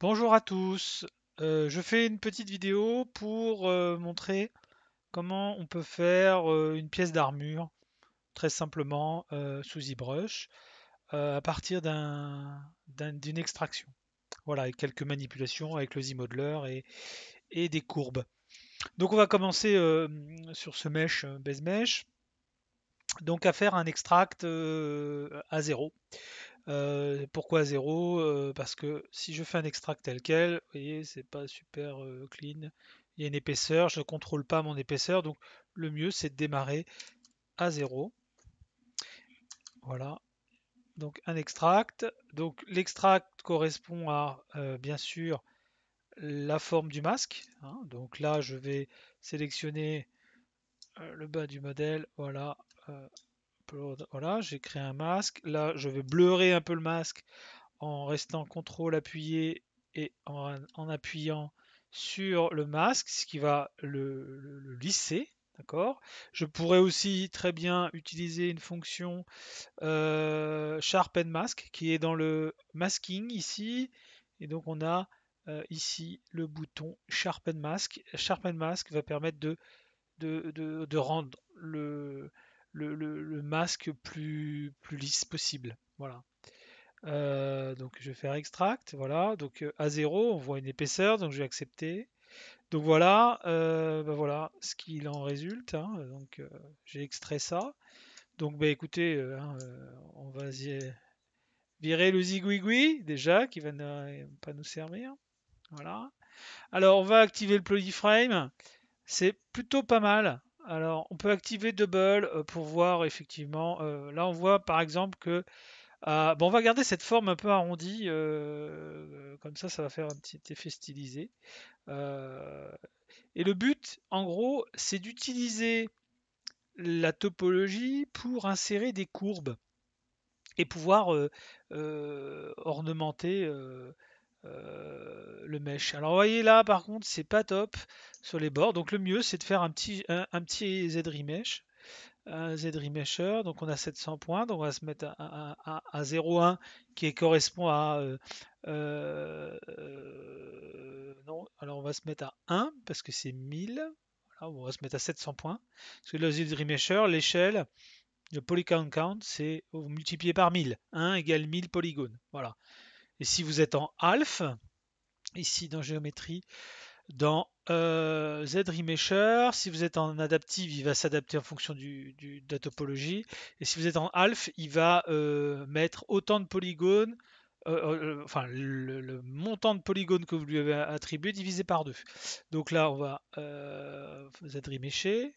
Bonjour à tous, euh, je fais une petite vidéo pour euh, montrer comment on peut faire euh, une pièce d'armure très simplement sous ZBrush à partir d'une extraction. Voilà, quelques manipulations avec le ZModeler et, des courbes. Donc on va commencer sur ce mesh, base mesh, donc à faire un extract à zéro pourquoi 0 Parce que si je fais un extract tel quel, vous voyez, c'est pas super clean. Il y a une épaisseur, je ne contrôle pas mon épaisseur, donc le mieux c'est de démarrer à 0. Voilà. Donc un extract. Donc l'extract correspond à bien sûr la forme du masque. Hein. Donc là je vais sélectionner le bas du modèle. Voilà. Voilà, j'ai créé un masque. Là, je vais bleurer un peu le masque en restant CTRL appuyé et en, appuyant sur le masque, ce qui va le, lisser. D'accord Je pourrais aussi très bien utiliser une fonction euh, Sharpen Mask qui est dans le masking ici. Et donc on a euh, ici le bouton Sharpen Mask. Sharpen Mask va permettre de, de rendre le, le, masque plus, plus lisse possible. Voilà. Euh, donc je vais faire extract, voilà. Donc euh, à 0, on voit une épaisseur, donc je vais accepter. Donc voilà, euh, bah, voilà ce qu'il en résulte. Hein. Donc j'ai extrait ça. Donc ben écoutez, hein, on va virer le zigouigoui déjà, qui va ne pas nous servir. Voilà. Alors on va activer le polyframe. C'est plutôt pas mal. Alors, on peut activer Double euh, pour voir effectivement. Euh, là, on voit par exemple que. Euh, bon, on va garder cette forme un peu arrondie. comme ça, ça va faire un petit effet stylisé. et le but, en gros, c'est d'utiliser la topologie pour insérer des courbes et pouvoir ornementer euh, le mesh. Alors vous voyez là par contre c'est pas top sur les bords, donc le mieux c'est de faire un petit, un, petit Z remesh, un Z remesher, donc on a 700 points, donc on va se mettre à, à, 0,1 qui correspond à... Euh, euh, non, alors on va se mettre à 1 parce que c'est 1000, voilà, on va se mettre à 700 points, parce que le Z remesher, l'échelle, de polycount count, c'est multiplié par 1000, 1 égale 1000 polygones, voilà. Et si vous êtes en half, ici dans géométrie, dans euh, z si vous êtes en adaptive, il va s'adapter en fonction de la topologie. Et si vous êtes en half, il va euh, mettre autant de polygones, euh, euh, enfin le, montant de polygones que vous lui avez attribué divisé par deux. Donc là, on va Z-Remesher.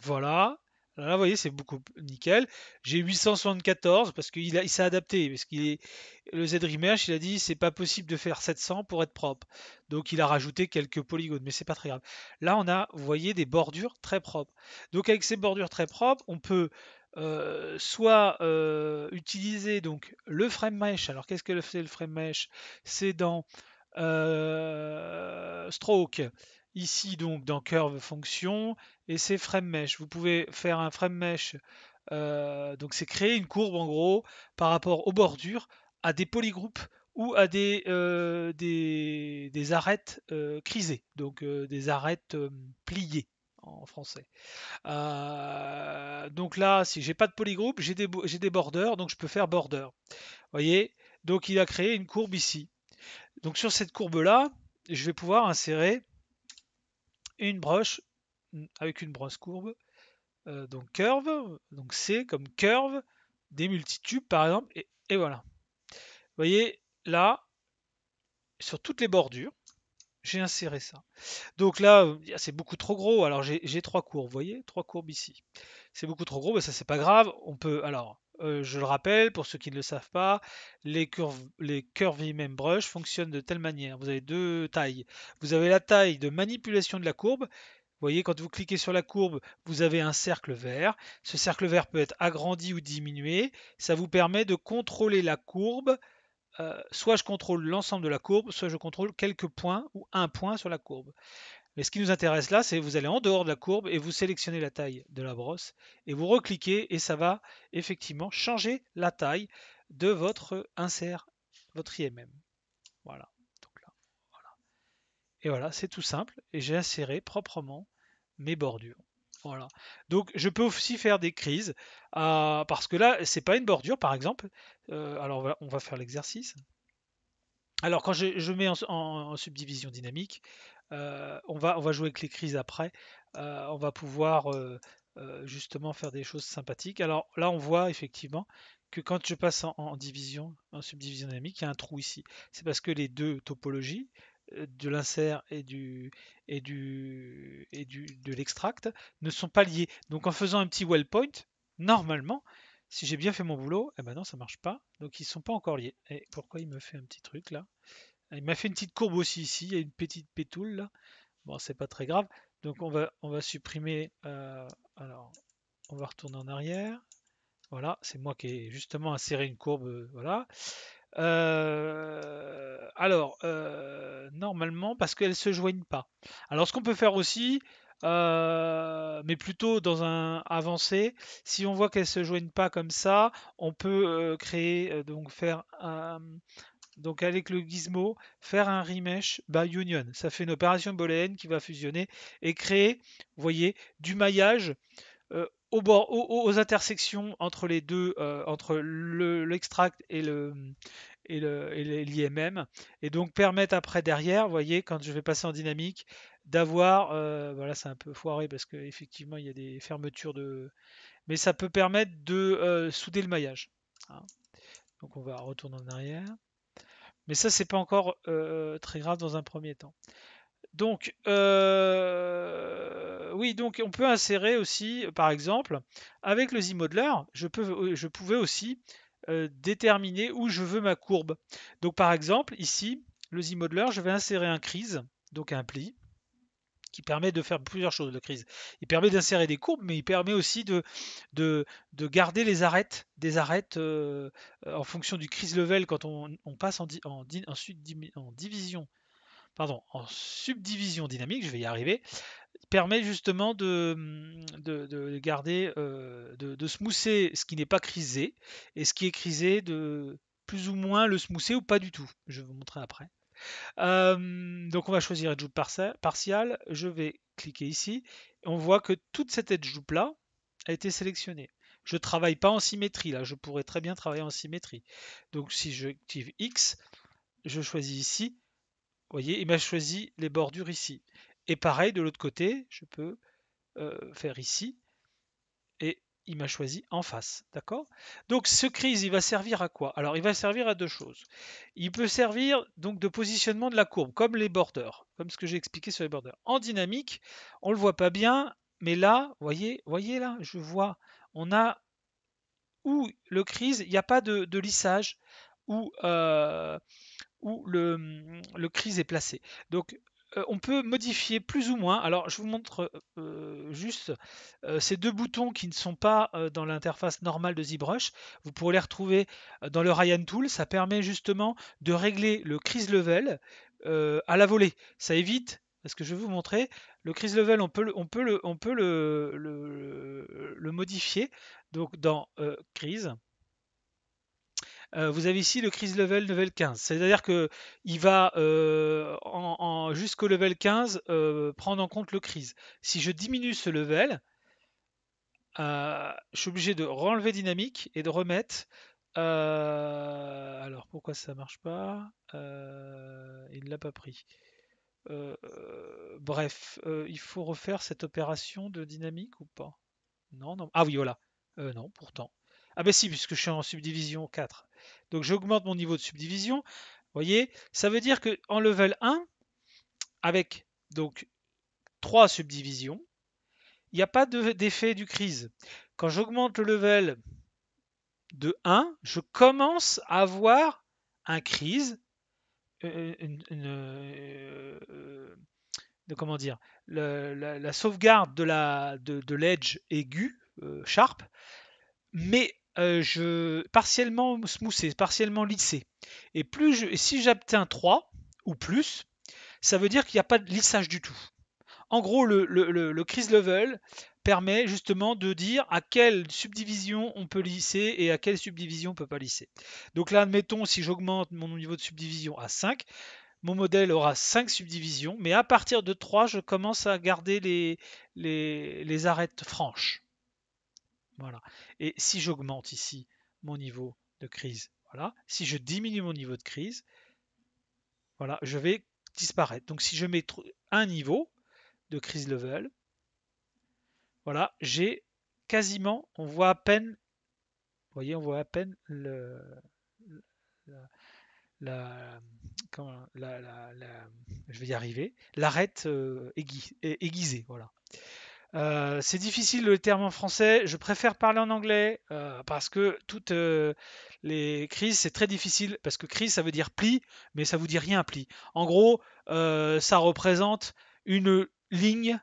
Voilà là, vous voyez, c'est beaucoup nickel. J'ai 874 parce qu'il il s'est adapté. Parce qu'il est le Z-Remesh, il a dit c'est pas possible de faire 700 pour être propre. Donc il a rajouté quelques polygones, mais c'est pas très grave. Là, on a, vous voyez, des bordures très propres. Donc avec ces bordures très propres, on peut euh, soit euh, utiliser donc le frame mesh. Alors qu'est-ce que fait le frame mesh C'est dans euh, stroke ici donc dans curve Function, et c'est frame mesh. Vous pouvez faire un frame mesh, euh, donc c'est créer une courbe en gros par rapport aux bordures à des polygroupes ou à des, euh, des, arêtes crisées, euh, donc des arêtes pliées en français. donc là, si j'ai pas de polygroupe, j'ai des, j'ai des borders, donc je peux faire border. Voyez, donc il a créé une courbe ici. Donc sur cette courbe là, je vais pouvoir insérer une broche avec une brosse courbe, euh, donc curve, donc C comme curve, des multitudes par exemple, et, et voilà. Vous voyez, là, sur toutes les bordures, j'ai inséré ça. Donc là, c'est beaucoup trop gros. Alors j'ai trois courbes, vous voyez, trois courbes ici. C'est beaucoup trop gros, mais ça c'est pas grave. On peut alors je le rappelle, pour ceux qui ne le savent pas, les, curves, les Curvy même Brush fonctionnent de telle manière. Vous avez deux tailles. Vous avez la taille de manipulation de la courbe. Vous voyez, quand vous cliquez sur la courbe, vous avez un cercle vert. Ce cercle vert peut être agrandi ou diminué. Ça vous permet de contrôler la courbe. soit je contrôle l'ensemble de la courbe, soit je contrôle quelques points ou un point sur la courbe. Mais ce qui nous intéresse là, c'est vous allez en dehors de la courbe et vous sélectionnez la taille de la brosse et vous recliquez et ça va effectivement changer la taille de votre insert, votre IMM. Voilà. Donc là, voilà. Et voilà, c'est tout simple et j'ai inséré proprement mes bordures. Voilà. Donc je peux aussi faire des crises euh, parce que là, c'est pas une bordure par exemple. Euh, alors on va faire l'exercice. Alors quand je, mets en, subdivision dynamique, euh, on, va, on va jouer avec les crises après. Euh, on va pouvoir euh, justement faire des choses sympathiques. Alors là, on voit effectivement que quand je passe en, division, en subdivision dynamique, il y a un trou ici. C'est parce que les deux topologies, de l'insert et du et du et du de l'extract ne sont pas liées Donc en faisant un petit well point, normalement, si j'ai bien fait mon boulot, eh ben non, ça marche pas. Donc ils sont pas encore liés. Et pourquoi il me fait un petit truc là il m'a fait une petite courbe aussi ici, il y a une petite pétoule là. Bon, c'est pas très grave. Donc on va, on va supprimer. Euh, alors, on va retourner en arrière. Voilà, c'est moi qui ai justement inséré une courbe. Euh, voilà. Euh, alors, normalement, parce qu'elles se joignent pas. Alors, ce qu'on peut faire aussi, mais plutôt dans un avancé. Si on voit qu'elle se joignent pas comme ça, on peut créer donc faire un, donc avec le gizmo, faire un remesh by union. Ça fait une opération booléenne qui va fusionner et créer, vous voyez, du maillage euh, aux, intersections entre les deux, euh, entre l'extract et l'IMM, et, donc permettre après derrière, voyez, quand je vais passer en dynamique, d'avoir, euh, voilà, c'est un peu foiré parce qu'effectivement il y a des fermetures de, mais ça peut permettre de souder le maillage. Hein. Donc on va retourner en arrière. Mais ça, c'est pas encore euh, très grave dans un premier temps. Donc, euh, oui, donc on peut insérer aussi, par exemple, avec le z je, euh, je pouvais aussi déterminer où je veux ma courbe. Donc, par exemple, ici, le z je vais insérer un crise, donc un pli, qui permet de faire plusieurs choses, de crise. Il permet d'insérer des courbes, mais il permet aussi de, de, garder les arêtes, des arêtes euh, euh, en fonction du crise level quand on, passe en, en, en division pardon, en subdivision dynamique, je vais y arriver, permet justement de, de, garder, euh, de, de, smousser ce qui n'est pas crisé et ce qui est crisé de plus ou moins le smousser ou pas du tout. Je vais vous montrer après. Euh, donc on va choisir Edge Partial. Je vais cliquer ici. on voit que toute cette Edge là a été sélectionnée. Je ne travaille pas en symétrie là. Je pourrais très bien travailler en symétrie. Donc si j'active X, je choisis ici. Vous voyez, il m'a choisi les bordures ici. Et pareil, de l'autre côté, je peux euh, faire ici il m'a choisi en face. D'accord Donc ce crise, il va servir à quoi Alors il va servir à deux choses. Il peut servir donc de positionnement de la courbe, comme les borders, comme ce que j'ai expliqué sur les borders. En dynamique, on ne le voit pas bien, mais là, voyez, voyez là, je vois, on a où le crise, il n'y a pas de, lissage, où, euh, où le, le crise est placé. Donc euh, on peut modifier plus ou moins. Alors, je vous montre euh, euh, juste ces deux boutons qui ne sont pas dans l'interface normale de ZBrush. Vous pourrez les retrouver dans le Ryan Tool. Ça permet justement de régler le crise level à la volée. Ça évite, parce que je vais vous montrer, le crise level, on peut le, modifier. Donc, dans crise ». Euh, vous avez ici le crise Level level 15. C'est-à-dire que il va euh, jusqu'au level 15 euh, prendre en compte le crise. Si je diminue ce level, je suis obligé de renlever dynamique et de remettre. alors pourquoi ça marche pas Il ne l'a pas pris. bref, il faut refaire cette opération de dynamique ou pas non, non. Ah oui, voilà. non, pourtant. Ah ben si, puisque je suis en subdivision 4. Donc j'augmente mon niveau de subdivision. Vous voyez, ça veut dire que en level 1, avec donc 3 subdivisions, il n'y a pas d'effet du crise. Quand j'augmente le level de 1, je commence à avoir un crise, de euh, euh, euh, comment dire, la, sauvegarde de la de, l'edge aiguë, sharp, mais euh, je, partiellement smoothé, partiellement lissé. Et plus je, si j'obtiens 3 ou plus, ça veut dire qu'il n'y a pas de lissage du tout. En gros, le, crise level permet justement de dire à quelle subdivision on peut lisser et à quelle subdivision on peut pas lisser. Donc là, admettons, si j'augmente mon niveau de subdivision à 5, mon modèle aura 5 subdivisions, mais à partir de 3, je commence à garder les, les, les arêtes franches. Voilà. Et si j'augmente ici mon niveau de crise, voilà. Si je diminue mon niveau de crise, voilà, je vais disparaître. Donc si je mets un niveau de crise level, voilà, j'ai quasiment, on voit à peine, vous voyez, on voit à peine le, la, la, je vais y arriver, l'arête euh, aiguisée, voilà. Euh, c'est difficile le terme en français. Je préfère parler en anglais euh, parce que toutes euh, les crises, c'est très difficile. Parce que crise, ça veut dire pli, mais ça vous dit rien, pli. En gros, ça représente une ligne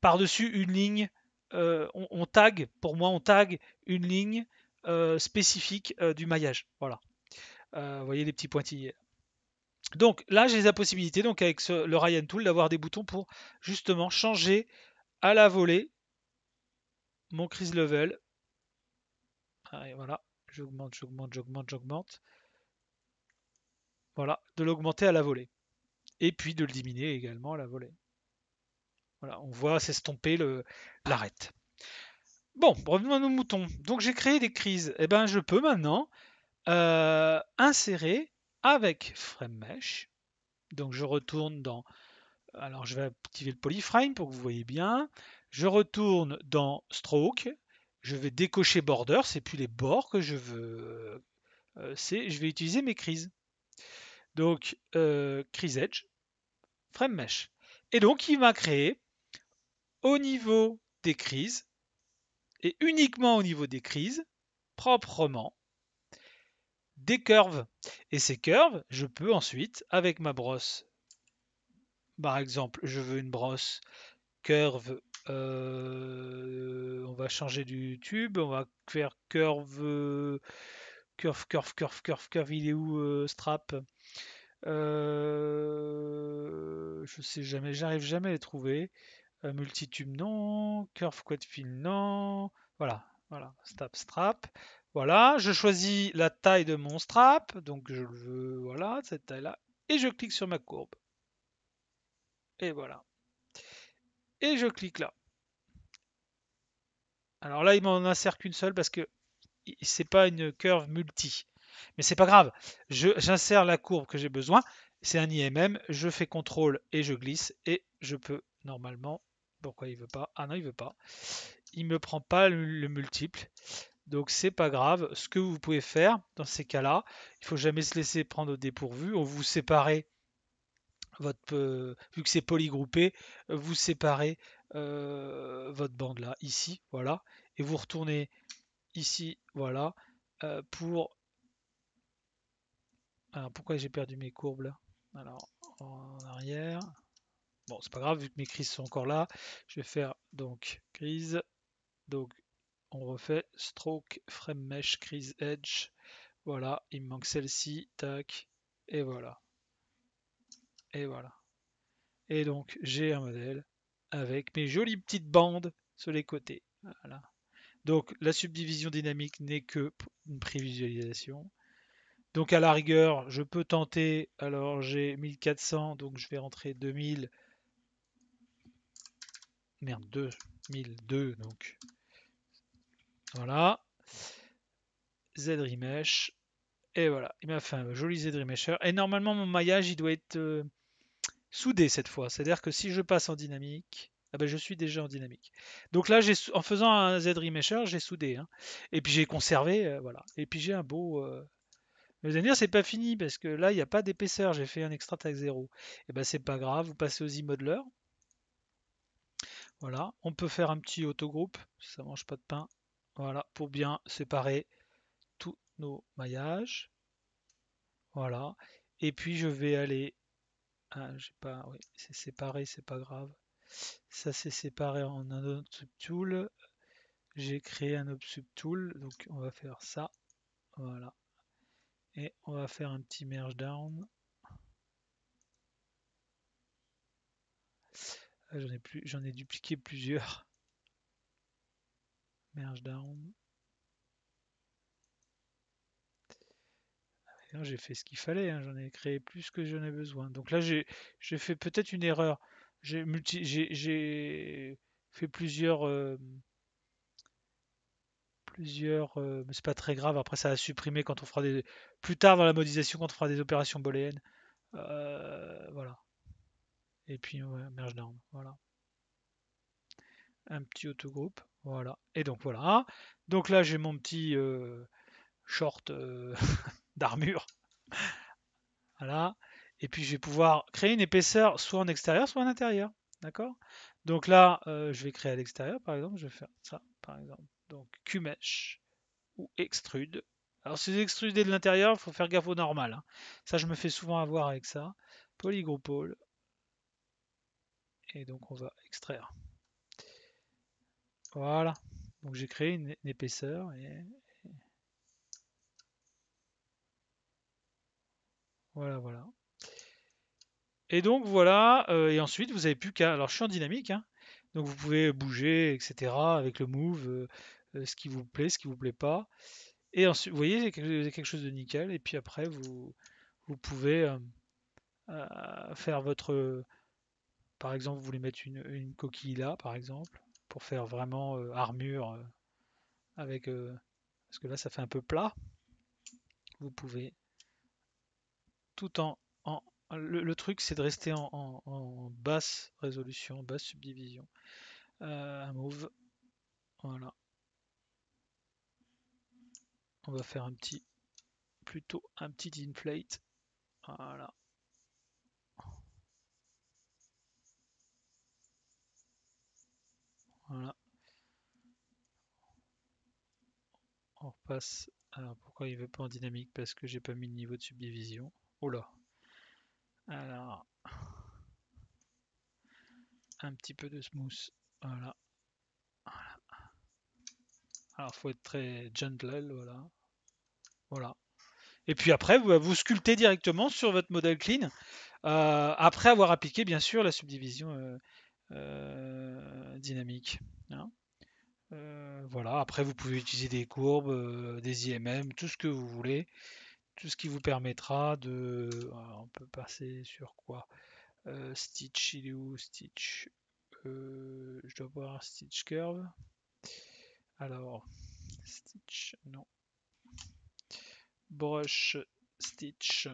par-dessus une ligne. On, tag, pour moi, on tag une ligne spécifique du maillage. Voilà. vous voyez les petits pointillés. Donc là, j'ai la possibilité, donc avec le Ryan Tool, d'avoir des boutons pour justement changer à la volée mon crise level. Ah, voilà, j'augmente, j'augmente, j'augmente, j'augmente. Voilà, de l'augmenter à la volée. Et puis de le diminuer également à la volée. Voilà, on voit s'estomper l'arête. Bon, revenons à nos moutons. Donc j'ai créé des crises. Et eh ben je peux maintenant euh, insérer avec Frame Mesh. Donc je retourne dans alors je vais activer le polyframe pour que vous voyez bien. Je retourne dans Stroke. Je vais décocher Border. C'est plus les bords que je veux. Euh, je vais utiliser mes crises. Donc euh, Crise Edge, Frame Mesh. Et donc il m'a créé au niveau des crises et uniquement au niveau des crises proprement des curves. Et ces curves, je peux ensuite, avec ma brosse par exemple, je veux une brosse curve. Euh, on va changer du tube. On va faire curve. Curve, curve, curve, curve, curve. Il euh, strap euh, Je sais jamais. J'arrive jamais à les trouver. multitube, non. Curve, quad fil, non. Voilà. Voilà. Strap, strap. Voilà, je choisis la taille de mon strap, donc je le veux, voilà, cette taille-là, et je clique sur ma courbe. Et voilà. Et je clique là. Alors là, il m'en insère qu'une seule parce que c'est pas une curve multi. Mais c'est pas grave. J'insère la courbe que j'ai besoin. C'est un IMM. Je fais contrôle et je glisse. Et je peux normalement. Pourquoi il veut pas Ah non, il veut pas. Il me prend pas le, multiple. Donc c'est pas grave. Ce que vous pouvez faire dans ces cas-là, il faut jamais se laisser prendre au dépourvu. On vous séparez vu que c'est polygroupé, vous séparez euh, votre bande là, ici, voilà, et vous retournez ici, voilà, euh, pour... Alors, pourquoi j'ai perdu mes courbes là Alors, en arrière... Bon, c'est pas grave, vu que mes crises sont encore là, je vais faire donc crise, donc on refait stroke, frame mesh, crise edge, voilà, il me manque celle-ci, tac, et voilà. Et voilà. Et donc, j'ai un modèle avec mes jolies petites bandes sur les côtés. Voilà. Donc, la subdivision dynamique n'est que une prévisualisation. Donc, à la rigueur, je peux tenter. Alors, j'ai 1400, donc je vais rentrer 2000. Merde, 2002, donc. Voilà. Z-Remesh. Et voilà, il m'a fait un joli Z-Remesher. Et normalement, mon maillage, il doit être... Euh, soudé cette fois. C'est-à-dire que si je passe en dynamique, ah ben je suis déjà en dynamique. Donc là, j'ai en faisant un Z remesher, j'ai soudé. Hein. Et puis j'ai conservé, euh, voilà. Et puis j'ai un beau. Mais euh, vous allez dire, c'est pas fini parce que là, il n'y a pas d'épaisseur. J'ai fait un extra tag 0. Et ben c'est pas grave. Vous passez aux e-modeler. Voilà. On peut faire un petit autogroupe. Ça mange pas de pain. Voilà. Pour bien séparer tous nos maillages. Voilà. Et puis je vais aller ah, j'ai pas. Oui, c'est séparé, c'est pas grave. Ça, c'est séparé en un autre tool J'ai créé un autre subtool, donc on va faire ça. Voilà. Et on va faire un petit merge down. Ah, j'en ai plus, j'en ai dupliqué plusieurs. Merge down. j'ai fait ce qu'il fallait, hein, j'en ai créé plus que j'en ai besoin. Donc là, j'ai fait peut-être une erreur. J'ai multi j'ai fait plusieurs. Euh, plusieurs. Euh, mais c'est pas très grave, après ça a supprimé quand on fera des. Plus tard dans la modélisation, quand on fera des opérations booléennes. Euh, voilà. Et puis, merge d'armes. Voilà. Un petit autogroupe. Voilà. Et donc voilà. Donc là, j'ai mon petit short d'armure. voilà. Et puis je vais pouvoir créer une épaisseur soit en extérieur, soit en intérieur. D'accord Donc là, euh, je vais créer à l'extérieur, par exemple. Je vais faire ça, par exemple. Donc Qmesh ou extrude. Alors si vous extrudez de l'intérieur, il faut faire gaffe au normal. Hein. Ça, je me fais souvent avoir avec ça. Polygropole. Et donc on va extraire. Voilà. Donc j'ai créé une, une épaisseur et, Voilà, voilà. Et donc voilà, euh, et ensuite vous avez plus qu'à. Alors je suis en dynamique, hein, donc vous pouvez bouger, etc. avec le move, euh, euh, ce qui vous plaît, ce qui vous plaît pas. Et ensuite, vous voyez, quelque chose de nickel. Et puis après, vous, vous pouvez faire votre. Par exemple, vous voulez mettre une, une, coquille là, par exemple, pour faire vraiment armure avec. parce que là, ça fait un peu plat. Vous pouvez tout en, le, truc, c'est de rester en, basse résolution, basse subdivision. Euh, move. Voilà. On va faire un petit, plutôt un petit inflate. Voilà. Voilà. On repasse. Alors pourquoi il veut pas en dynamique Parce que j'ai pas mis le niveau de subdivision. Oh Alors. Un petit peu de smooth. Voilà. Alors, faut être très gentle, voilà. Voilà. Et puis après, vous, sculptez directement sur votre modèle clean, euh, après avoir appliqué, bien sûr, la subdivision euh, euh, dynamique. Hein. voilà, après, vous pouvez utiliser des courbes, des IMM, tout ce que vous voulez ce qui vous permettra de... Euh, on peut passer sur quoi euh, Stitch, il est où Stitch euh, Je dois voir Stitch Curve. Alors, Stitch, non. Brush, Stitch.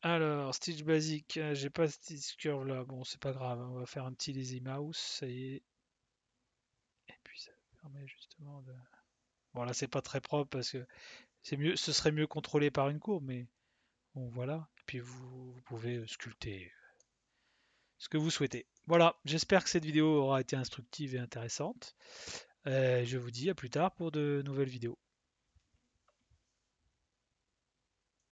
Alors, Stitch Basic, j'ai pas Stitch Curve là, bon c'est pas grave, on va faire un petit Lazy Mouse, ça y est. Et puis ça permet justement de... Bon là c'est pas très propre parce que mieux, ce serait mieux contrôlé par une courbe, mais bon voilà. Et puis vous, pouvez euh, sculpter euh, ce que vous souhaitez. Voilà, j'espère que cette vidéo aura été instructive et intéressante. Euh, je vous dis à plus tard pour de nouvelles vidéos.